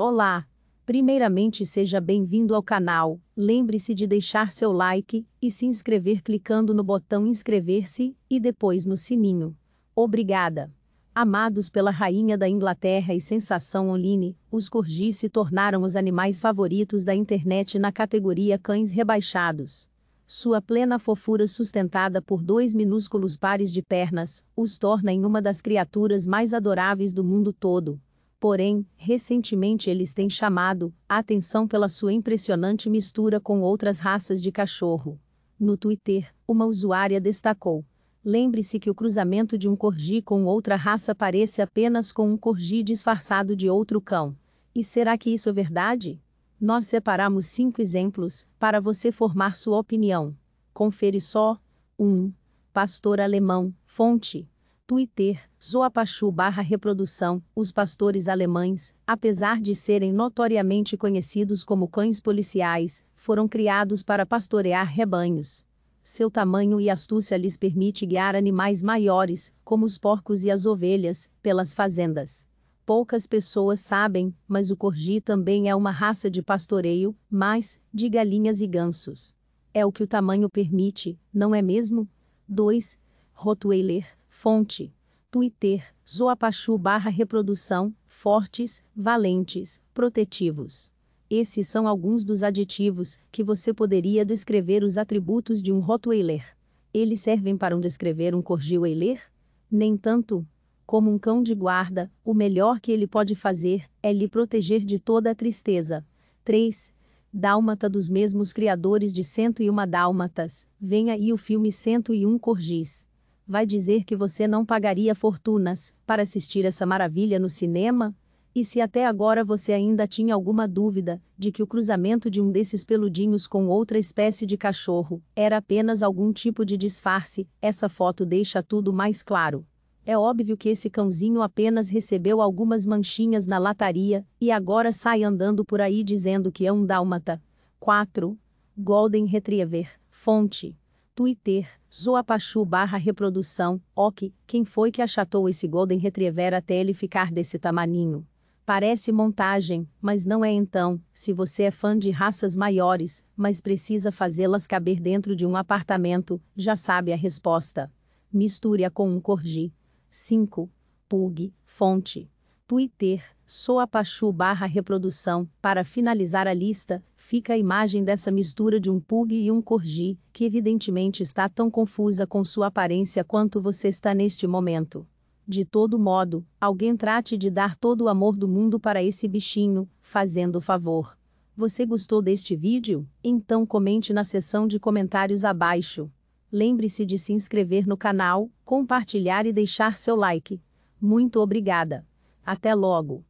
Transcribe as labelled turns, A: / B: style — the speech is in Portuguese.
A: Olá! Primeiramente, seja bem-vindo ao canal. Lembre-se de deixar seu like e se inscrever clicando no botão inscrever-se e depois no sininho. Obrigada! Amados pela rainha da Inglaterra e sensação online, os corgis se tornaram os animais favoritos da internet na categoria cães rebaixados. Sua plena fofura sustentada por dois minúsculos pares de pernas os torna em uma das criaturas mais adoráveis do mundo todo. Porém, recentemente eles têm chamado a atenção pela sua impressionante mistura com outras raças de cachorro. No Twitter, uma usuária destacou: Lembre-se que o cruzamento de um corgi com outra raça parece apenas com um corgi disfarçado de outro cão. E será que isso é verdade? Nós separamos cinco exemplos para você formar sua opinião. Confere só. 1. Um, pastor alemão, fonte. Twitter, Zoapachu barra reprodução, os pastores alemães, apesar de serem notoriamente conhecidos como cães policiais, foram criados para pastorear rebanhos. Seu tamanho e astúcia lhes permite guiar animais maiores, como os porcos e as ovelhas, pelas fazendas. Poucas pessoas sabem, mas o corgi também é uma raça de pastoreio, mas, de galinhas e gansos. É o que o tamanho permite, não é mesmo? 2. Rottweiler, Fonte: Twitter, Zoapachu barra reprodução, fortes, valentes, protetivos. Esses são alguns dos aditivos que você poderia descrever os atributos de um Rottweiler. Eles servem para um descrever um Corgiweiler? Nem tanto. Como um cão de guarda, o melhor que ele pode fazer é lhe proteger de toda a tristeza. 3. Dálmata dos mesmos criadores de 101 Dálmatas. Venha aí o filme 101 Corgis vai dizer que você não pagaria fortunas para assistir essa maravilha no cinema? E se até agora você ainda tinha alguma dúvida de que o cruzamento de um desses peludinhos com outra espécie de cachorro era apenas algum tipo de disfarce, essa foto deixa tudo mais claro. É óbvio que esse cãozinho apenas recebeu algumas manchinhas na lataria e agora sai andando por aí dizendo que é um dálmata. 4. Golden Retriever. Fonte Twitter, Zoapachu barra reprodução, ok, quem foi que achatou esse Golden Retriever até ele ficar desse tamaninho? Parece montagem, mas não é então, se você é fã de raças maiores, mas precisa fazê-las caber dentro de um apartamento, já sabe a resposta. Misture-a com um corgi. 5. Pug, fonte. Twitter, Sou Apachu barra reprodução. Para finalizar a lista, fica a imagem dessa mistura de um pug e um corgi, que evidentemente está tão confusa com sua aparência quanto você está neste momento. De todo modo, alguém trate de dar todo o amor do mundo para esse bichinho, fazendo o favor. Você gostou deste vídeo? Então comente na seção de comentários abaixo. Lembre-se de se inscrever no canal, compartilhar e deixar seu like. Muito obrigada! Até logo!